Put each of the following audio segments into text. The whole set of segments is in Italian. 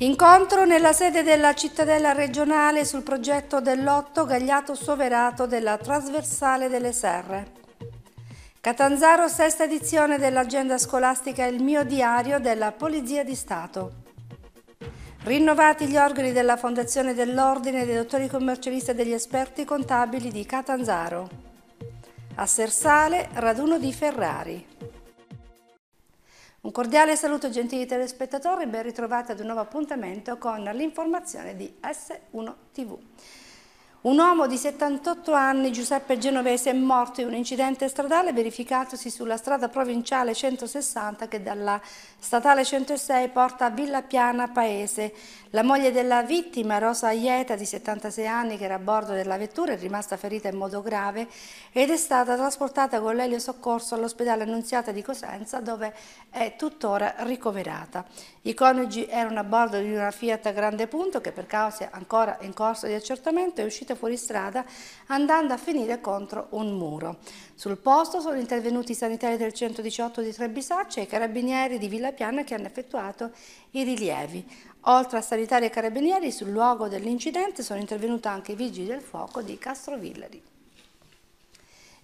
Incontro nella sede della cittadella regionale sul progetto dell'Otto Gagliato Soverato della Trasversale delle Serre. Catanzaro, sesta edizione dell'agenda scolastica Il mio diario della Polizia di Stato. Rinnovati gli organi della Fondazione dell'Ordine dei dottori commercialisti e degli esperti contabili di Catanzaro. A Sersale, raduno di Ferrari. Un cordiale saluto gentili telespettatori, ben ritrovati ad un nuovo appuntamento con l'informazione di S1 TV. Un uomo di 78 anni, Giuseppe Genovese, è morto in un incidente stradale verificatosi sulla strada provinciale 160 che dalla statale 106 porta a Villa Piana Paese. La moglie della vittima, Rosa Aieta, di 76 anni, che era a bordo della vettura, è rimasta ferita in modo grave ed è stata trasportata con l'elio soccorso all'ospedale Annunziata di Cosenza, dove è tuttora ricoverata. I coniugi erano a bordo di una Fiat Grande Punto che per cause ancora in corso di accertamento è uscita fuori strada andando a finire contro un muro. Sul posto sono intervenuti i sanitari del 118 di Trebisaccia e i carabinieri di Villa Piana che hanno effettuato i rilievi. Oltre a sanitari e carabinieri, sul luogo dell'incidente sono intervenuti anche i vigili del fuoco di Castrovillari.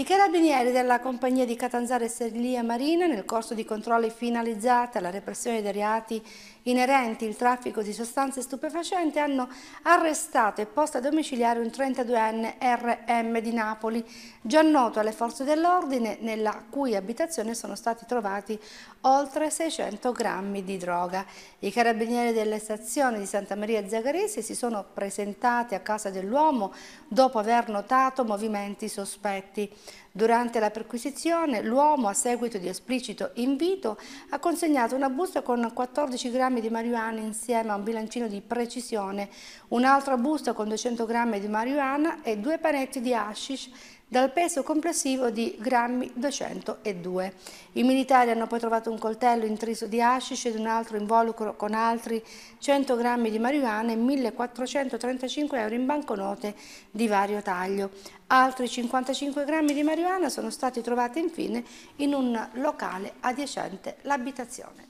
I carabinieri della compagnia di Catanzaro e Serlia Marina, nel corso di controlli finalizzati alla repressione dei reati inerenti al traffico di sostanze stupefacenti, hanno arrestato e posto a domiciliare un 32enne RM di Napoli, già noto alle forze dell'ordine, nella cui abitazione sono stati trovati oltre 600 grammi di droga. I carabinieri delle stazioni di Santa Maria Zagarese si sono presentati a casa dell'uomo dopo aver notato movimenti sospetti. Durante la perquisizione l'uomo, a seguito di esplicito invito, ha consegnato una busta con 14 grammi di marijuana insieme a un bilancino di precisione, un'altra busta con 200 grammi di marijuana e due panetti di hashish dal peso complessivo di grammi 202. I militari hanno poi trovato un coltello intriso di hashish ed un altro involucro con altri 100 grammi di marijuana e 1435 euro in banconote di vario taglio. Altri 55 grammi di marijuana sono stati trovati infine in un locale adiacente l'abitazione.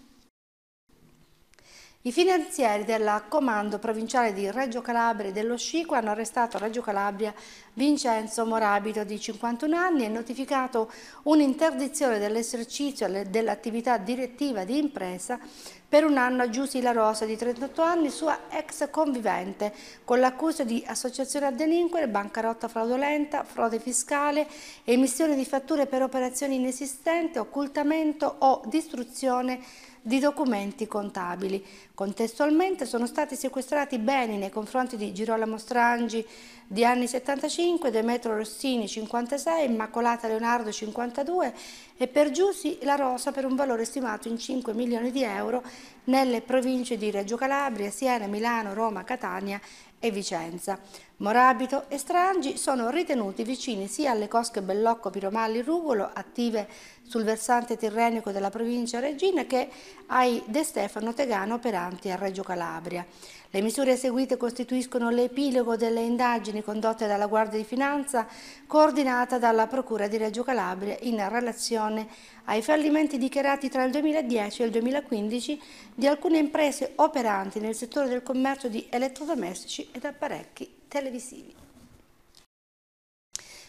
I finanzieri del Comando Provinciale di Reggio Calabria e dello Scico hanno arrestato a Reggio Calabria Vincenzo Morabito di 51 anni e notificato un'interdizione dell'esercizio dell'attività direttiva di impresa per un anno a Giussi La Rosa di 38 anni, sua ex convivente, con l'accusa di associazione a delinquere, bancarotta fraudolenta, frode fiscale, emissione di fatture per operazioni inesistenti, occultamento o distruzione di di documenti contabili. Contestualmente sono stati sequestrati beni nei confronti di Girolamo Strangi di anni 75, Demetro Rossini 56, Immacolata Leonardo 52 e per Giusi La Rosa per un valore stimato in 5 milioni di euro nelle province di Reggio Calabria, Siena, Milano, Roma, Catania e Vicenza. Morabito e Strangi sono ritenuti vicini sia alle cosche Bellocco, Piromalli, Rugolo, attive sul versante tirrenico della provincia Regina, che ai De Stefano Tegano operanti a Reggio Calabria. Le misure eseguite costituiscono l'epilogo delle indagini condotte dalla Guardia di Finanza, coordinata dalla Procura di Reggio Calabria in relazione ai fallimenti dichiarati tra il 2010 e il 2015 di alcune imprese operanti nel settore del commercio di elettrodomestici ed apparecchi televisivi.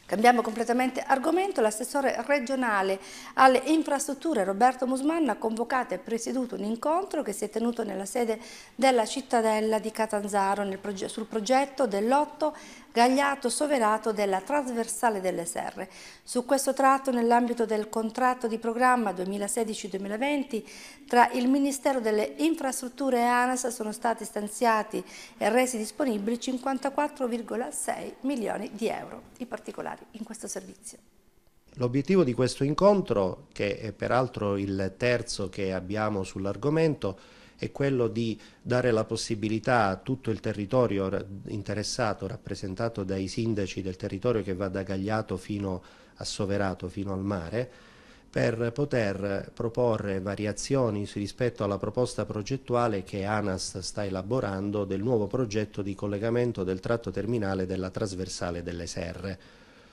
Cambiamo completamente argomento, l'assessore regionale alle infrastrutture Roberto Musman ha convocato e presieduto un incontro che si è tenuto nella sede della cittadella di Catanzaro proge sul progetto dell'otto Gagliato Soverato della Trasversale delle Serre. Su questo tratto, nell'ambito del contratto di programma 2016-2020, tra il Ministero delle Infrastrutture e ANAS sono stati stanziati e resi disponibili 54,6 milioni di euro. I particolari in questo servizio. L'obiettivo di questo incontro, che è peraltro il terzo che abbiamo sull'argomento, è quello di dare la possibilità a tutto il territorio interessato, rappresentato dai sindaci del territorio che va da Gagliato fino a Soverato, fino al mare, per poter proporre variazioni rispetto alla proposta progettuale che ANAS sta elaborando del nuovo progetto di collegamento del tratto terminale della trasversale delle serre.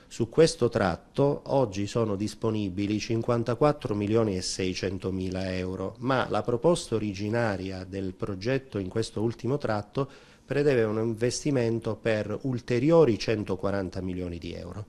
Su questo tratto oggi sono disponibili 54 milioni e 600 mila euro, ma la proposta originaria del progetto in questo ultimo tratto prevede un investimento per ulteriori 140 milioni di euro.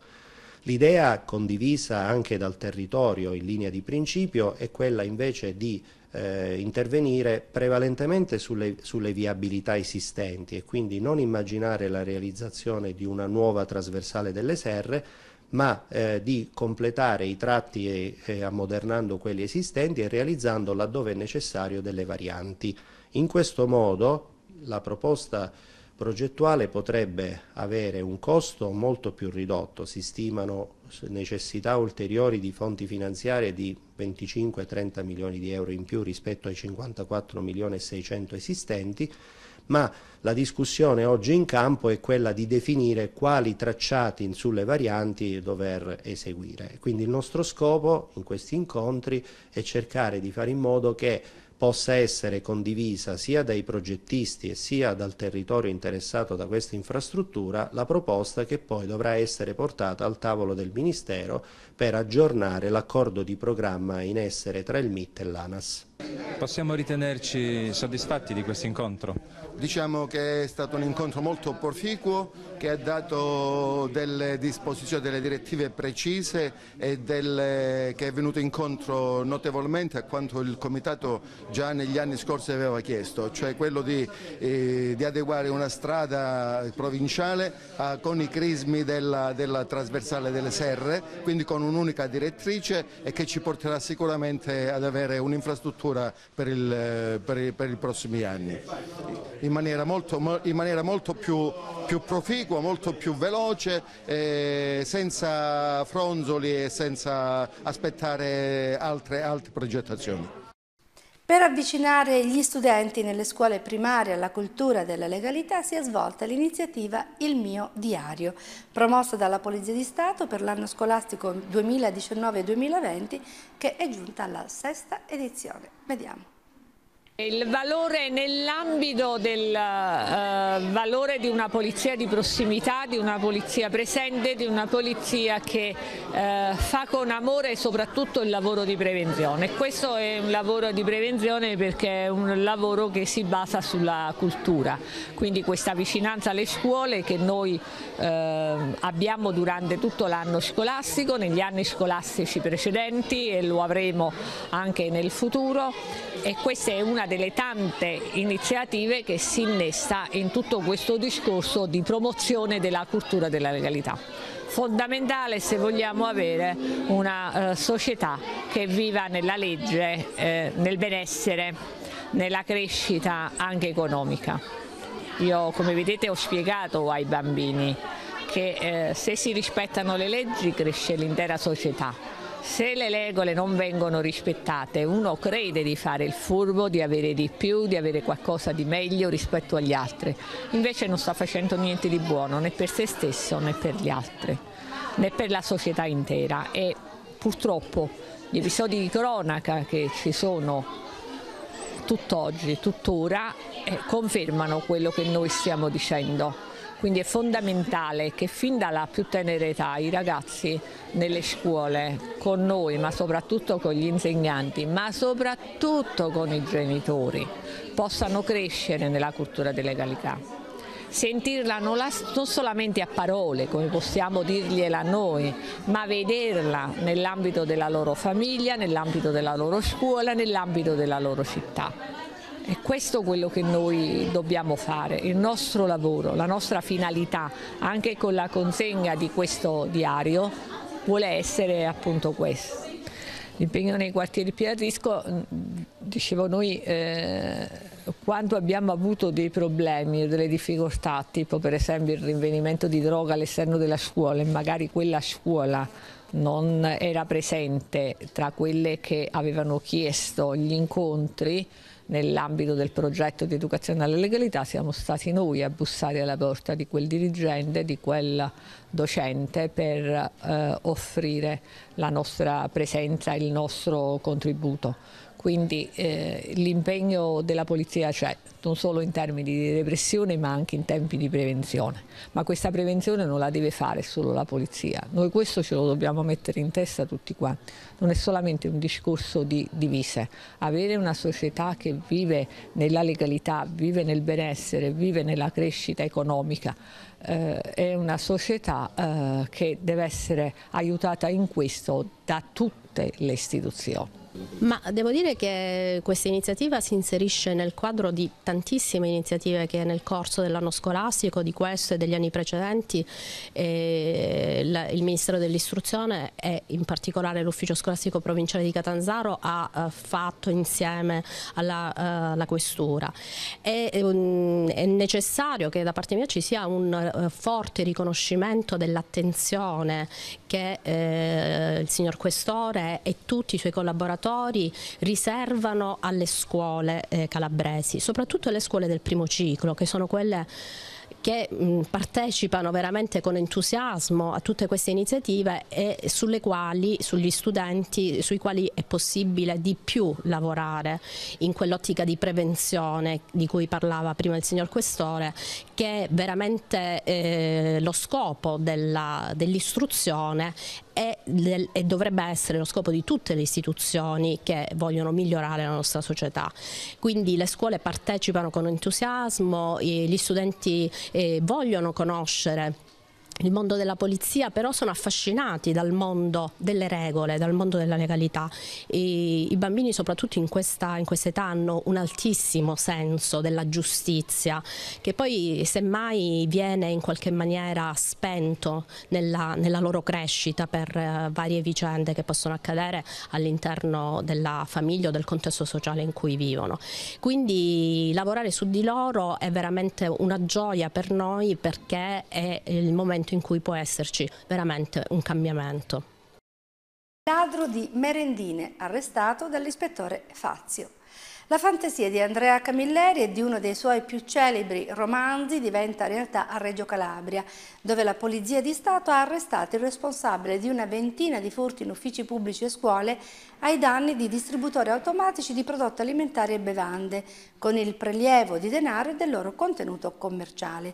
L'idea condivisa anche dal territorio in linea di principio è quella invece di eh, intervenire prevalentemente sulle, sulle, viabilità esistenti e quindi non immaginare la realizzazione di una nuova trasversale delle serre ma eh, di completare i tratti e, e ammodernando quelli esistenti e realizzando laddove è necessario delle varianti. In questo modo la proposta progettuale potrebbe avere un costo molto più ridotto, si stimano necessità ulteriori di fonti finanziarie di 25-30 milioni di euro in più rispetto ai 54 milioni e 600 esistenti, ma la discussione oggi in campo è quella di definire quali tracciati sulle varianti dover eseguire. Quindi il nostro scopo in questi incontri è cercare di fare in modo che possa essere condivisa sia dai progettisti e sia dal territorio interessato da questa infrastruttura la proposta che poi dovrà essere portata al tavolo del Ministero per aggiornare l'accordo di programma in essere tra il MIT e l'ANAS. Possiamo ritenerci soddisfatti di questo incontro? Diciamo che è stato un incontro molto proficuo che ha dato delle disposizioni, delle direttive precise e delle... che è venuto incontro notevolmente a quanto il Comitato già negli anni scorsi aveva chiesto, cioè quello di, eh, di adeguare una strada provinciale a, ah, con i crismi della, della trasversale delle serre, quindi con un'unica direttrice e che ci porterà sicuramente ad avere un'infrastruttura ancora per, il, per, i, per, i prossimi anni, in maniera molto, in maniera molto più, più, proficua, molto più veloce, eh, senza fronzoli e senza aspettare altre, altre progettazioni. Per avvicinare gli studenti nelle scuole primarie alla cultura della legalità si è svolta l'iniziativa Il mio diario, promossa dalla Polizia di Stato per l'anno scolastico 2019-2020 che è giunta alla sesta edizione. Vediamo. Il valore nell'ambito del uh, valore di una polizia di prossimità, di una polizia presente, di una polizia che uh, fa con amore soprattutto il lavoro di prevenzione. Questo è un lavoro di prevenzione perché è un lavoro che si basa sulla cultura, quindi questa vicinanza alle scuole che noi uh, abbiamo durante tutto l'anno scolastico, negli anni scolastici precedenti e lo avremo anche nel futuro e questa è una delle tante iniziative che si innesta in tutto questo discorso di promozione della cultura della legalità. Fondamentale se vogliamo avere una eh, società che viva nella legge, eh, nel benessere, nella crescita anche economica. Io come vedete ho spiegato ai bambini che eh, se si rispettano le leggi cresce l'intera società se le regole non vengono rispettate, uno crede di fare il furbo, di avere di più, di avere qualcosa di meglio rispetto agli altri. Invece non sta facendo niente di buono né per se stesso né per gli altri, né per la società intera. E purtroppo gli episodi di cronaca che ci sono tutt'oggi, tuttora, eh, confermano quello che noi stiamo dicendo. Quindi è fondamentale che fin dalla più tenera età i ragazzi nelle scuole, con noi, ma soprattutto con gli insegnanti, ma soprattutto con i genitori, possano crescere nella cultura della legalità sentirla non, non, solamente a parole, come possiamo dirgliela noi, ma vederla nell'ambito della loro famiglia, nell'ambito della loro scuola, nell'ambito della loro città. È questo quello che noi dobbiamo fare, il nostro lavoro, la nostra finalità, anche con la consegna di questo diario, vuole essere appunto questo. L'impegno nei quartieri più a rischio, dicevo noi, eh, quando abbiamo avuto dei problemi o delle difficoltà, tipo per esempio il rinvenimento di droga all'esterno della scuola e magari quella scuola non era presente tra quelle che avevano chiesto gli incontri, nell'ambito del progetto di educazione alla legalità siamo stati noi a bussare alla porta di quel dirigente, di quel docente per eh, offrire la nostra presenza, e il nostro contributo quindi eh, l'impegno della polizia c'è, non solo in termini di repressione ma anche in tempi di prevenzione, ma questa prevenzione non la deve fare solo la polizia, noi questo ce lo dobbiamo mettere in testa tutti quanti, non è solamente un discorso di divise, avere una società che vive nella legalità, vive nel benessere, vive nella crescita economica, eh, è una società eh, che deve essere aiutata in questo da tutte le istituzioni. Ma devo dire che questa iniziativa si inserisce nel quadro di tantissime iniziative che nel corso dell'anno scolastico, di questo e degli anni precedenti, eh, la, il Ministero dell'Istruzione e in particolare l'Ufficio Scolastico Provinciale di Catanzaro ha eh, fatto insieme alla, eh, Questura. È, um, è, necessario che da parte mia ci sia un uh, forte riconoscimento dell'attenzione che eh, il signor Questore e tutti i suoi collaboratori educatori riservano alle scuole eh, calabresi, soprattutto alle scuole del primo ciclo, che sono quelle che mh, partecipano veramente con entusiasmo a tutte queste iniziative e sulle quali, sugli studenti, sui quali è possibile di più lavorare in quell'ottica di prevenzione di cui parlava prima il signor Questore, che è veramente eh, lo scopo dell'istruzione dell e, del, e dovrebbe essere lo scopo di tutte le istituzioni che vogliono migliorare la nostra società. Quindi le scuole partecipano con entusiasmo, eh, gli studenti e vogliono conoscere il mondo della polizia però sono affascinati dal mondo delle regole, dal mondo della legalità. E I bambini soprattutto in questa, in quest età hanno un altissimo senso della giustizia che poi semmai viene in qualche maniera spento nella, nella loro crescita per eh, varie vicende che possono accadere all'interno della famiglia o del contesto sociale in cui vivono. Quindi lavorare su di loro è veramente una gioia per noi perché è il momento momento in cui può esserci veramente un cambiamento. Ladro di merendine arrestato dall'ispettore Fazio. La fantasia di Andrea Camilleri e di uno dei suoi più celebri romanzi diventa realtà a Reggio Calabria, dove la Polizia di Stato ha arrestato il responsabile di una ventina di furti in uffici pubblici e scuole ai danni di distributori automatici di prodotti alimentari e bevande, con il prelievo di denaro e del loro contenuto commerciale.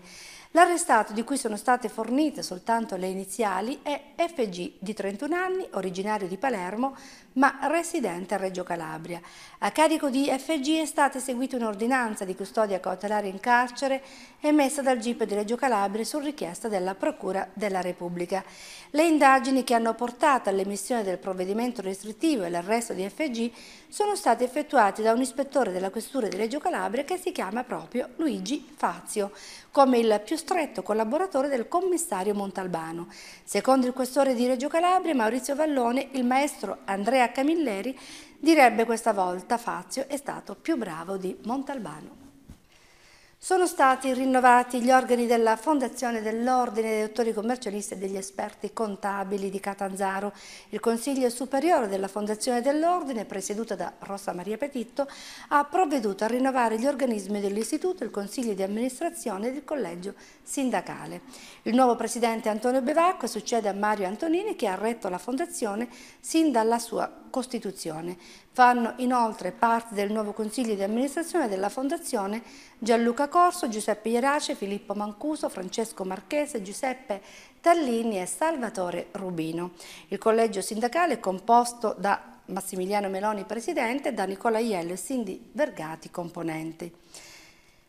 L'arrestato di cui sono state fornite soltanto le iniziali è FG di 31 anni, originario di Palermo, ma residente a Reggio Calabria. A carico di FG è stata eseguita un'ordinanza di custodia cautelare in carcere emessa dal GIP di Reggio Calabria su richiesta della Procura della Repubblica. Le indagini che hanno portato all'emissione del provvedimento restrittivo e l'arresto di FG sono state effettuate da un ispettore della Questura di Reggio Calabria che si chiama proprio Luigi Fazio, come il più stretto collaboratore del commissario Montalbano. Secondo il questore di Reggio Calabria, Maurizio Vallone, il maestro Andrea Camilleri Direbbe questa volta Fazio è stato più bravo di Montalbano. Sono stati rinnovati gli organi della Fondazione dell'Ordine dei Dottori Commercialisti e degli Esperti Contabili di Catanzaro. Il Consiglio Superiore della Fondazione dell'Ordine, presieduto da Rosa Maria Petitto, ha provveduto a rinnovare gli organismi dell'Istituto, il Consiglio di Amministrazione e il Collegio Sindacale. Il nuovo Presidente Antonio Bevacco succede a Mario Antonini che ha retto la Fondazione sin dalla sua costituzione. Fanno inoltre parte del nuovo consiglio di amministrazione della Fondazione Gianluca Corso, Giuseppe Ierace, Filippo Mancuso, Francesco Marchese, Giuseppe Tallini e Salvatore Rubino. Il collegio sindacale è composto da Massimiliano Meloni presidente e da Nicola Iello e Cindy Vergati componenti.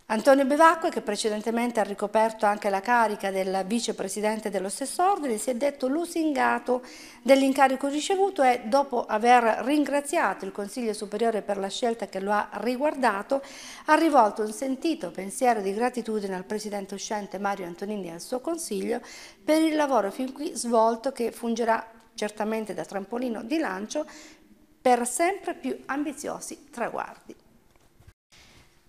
Antonio Bevacqua, che precedentemente ha ricoperto anche la carica del vicepresidente dello stesso ordine, si è detto lusingato dell'incarico ricevuto e dopo aver ringraziato il Consiglio Superiore per la scelta che lo ha riguardato, ha rivolto un sentito pensiero di gratitudine al presidente uscente Mario Antonini e al suo Consiglio per il lavoro fin qui svolto che fungerà certamente da trampolino di lancio per sempre più ambiziosi traguardi.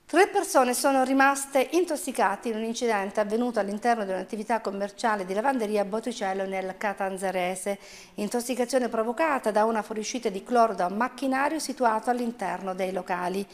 Tre persone sono rimaste intossicate in un incidente avvenuto all'interno di un'attività commerciale di lavanderia a Botticello nel Catanzarese. Intossicazione provocata da una fuoriuscita di cloro da un macchinario situato all'interno dei locali.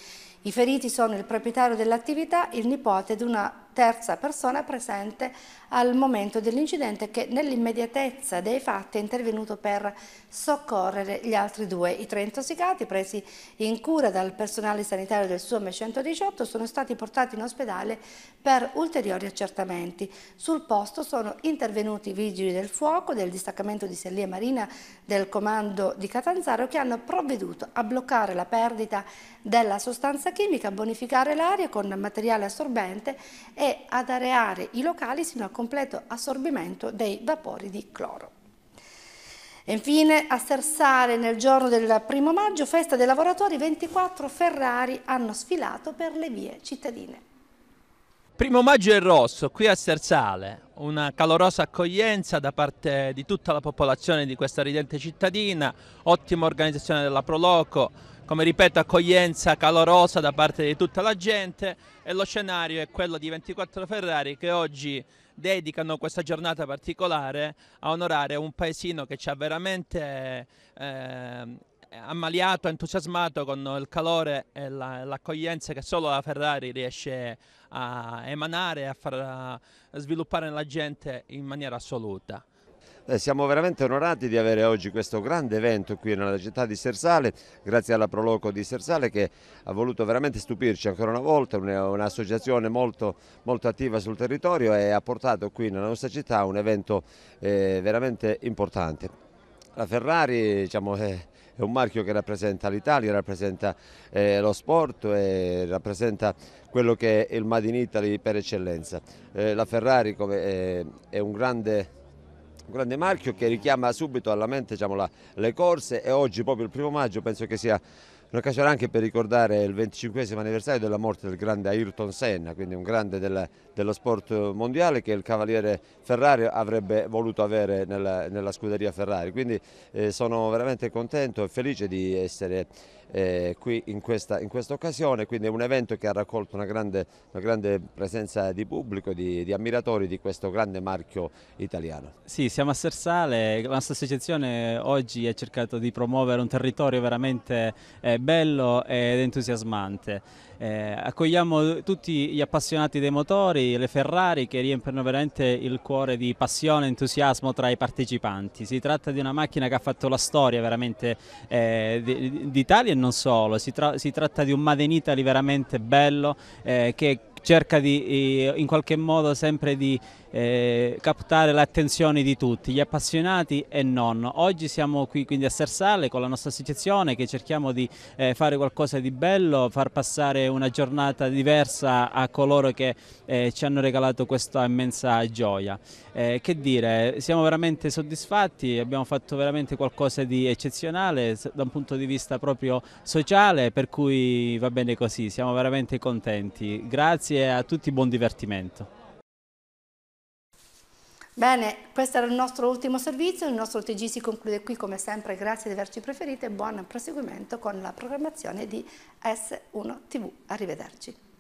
I feriti sono il proprietario dell'attività, il nipote di una terza persona presente al momento dell'incidente che nell'immediatezza dei fatti è intervenuto per soccorrere gli altri due. I tre intossicati presi in cura dal personale sanitario del SUM 118 sono stati portati in ospedale per ulteriori accertamenti. Sul posto sono intervenuti i vigili del fuoco del distaccamento di Sellia Marina del comando di Catanzaro che hanno provveduto a bloccare la perdita della sostanza chimica, bonificare l'aria con materiale assorbente e e ad areare i locali sino al completo assorbimento dei vapori di cloro. E infine a Sersale nel giorno del primo maggio, festa dei lavoratori, 24 Ferrari hanno sfilato per le vie cittadine. Primo maggio è rosso, qui a Sersale, una calorosa accoglienza da parte di tutta la popolazione di questa ridente cittadina, ottima organizzazione della Proloco, come ripeto accoglienza calorosa da parte di tutta la gente e lo scenario è quello di 24 Ferrari che oggi dedicano questa giornata particolare a onorare un paesino che ci ha veramente eh, ammaliato, entusiasmato con il calore e l'accoglienza la, che solo la Ferrari riesce a emanare e a far a sviluppare nella gente in maniera assoluta. Eh, siamo veramente onorati di avere oggi questo grande evento qui nella città di Sersale, grazie alla Proloco di Sersale che ha voluto veramente stupirci ancora una volta, un'associazione molto, molto, attiva sul territorio e ha portato qui nella nostra città un evento eh, veramente importante. La Ferrari diciamo, è un marchio che rappresenta l'Italia, rappresenta eh, lo sport e rappresenta quello che è il Made in Italy per eccellenza. Eh, la Ferrari come, eh, è un grande un grande marchio che richiama subito alla mente diciamo, la, le corse e oggi proprio il primo maggio penso che sia un'occasione anche per ricordare il 25 anniversario della morte del grande Ayrton Senna, quindi un grande del, dello sport mondiale che il cavaliere Ferrari avrebbe voluto avere nella, nella scuderia Ferrari. Quindi eh, sono veramente contento e felice di essere eh, qui in questa, in questa, occasione, quindi è un evento che ha raccolto una grande, una grande presenza di pubblico, di, di, ammiratori di questo grande marchio italiano. Sì, siamo a Sersale, la nostra associazione oggi ha cercato di promuovere un territorio veramente eh, bello ed entusiasmante. Eh, accogliamo tutti gli appassionati dei motori, le Ferrari che riempiono veramente il cuore di passione e entusiasmo tra i partecipanti. Si tratta di una macchina che ha fatto la storia veramente eh, d'Italia e non solo, si, tra si, tratta di un Made in Italy veramente bello eh, che cerca di, eh, in qualche modo sempre di eh, captare l'attenzione di tutti, gli appassionati e non. Oggi siamo qui quindi a Sersale con la nostra associazione che cerchiamo di eh, fare qualcosa di bello, far passare una giornata diversa a coloro che eh, ci hanno regalato questa immensa gioia. Eh, che dire, siamo veramente soddisfatti, abbiamo fatto veramente qualcosa di eccezionale da un punto di vista proprio sociale, per cui va bene così, siamo veramente contenti. Grazie a tutti, buon divertimento. Bene, questo era il nostro ultimo servizio, il nostro TG si conclude qui come sempre, grazie di averci preferito e buon proseguimento con la programmazione di S1 TV. Arrivederci.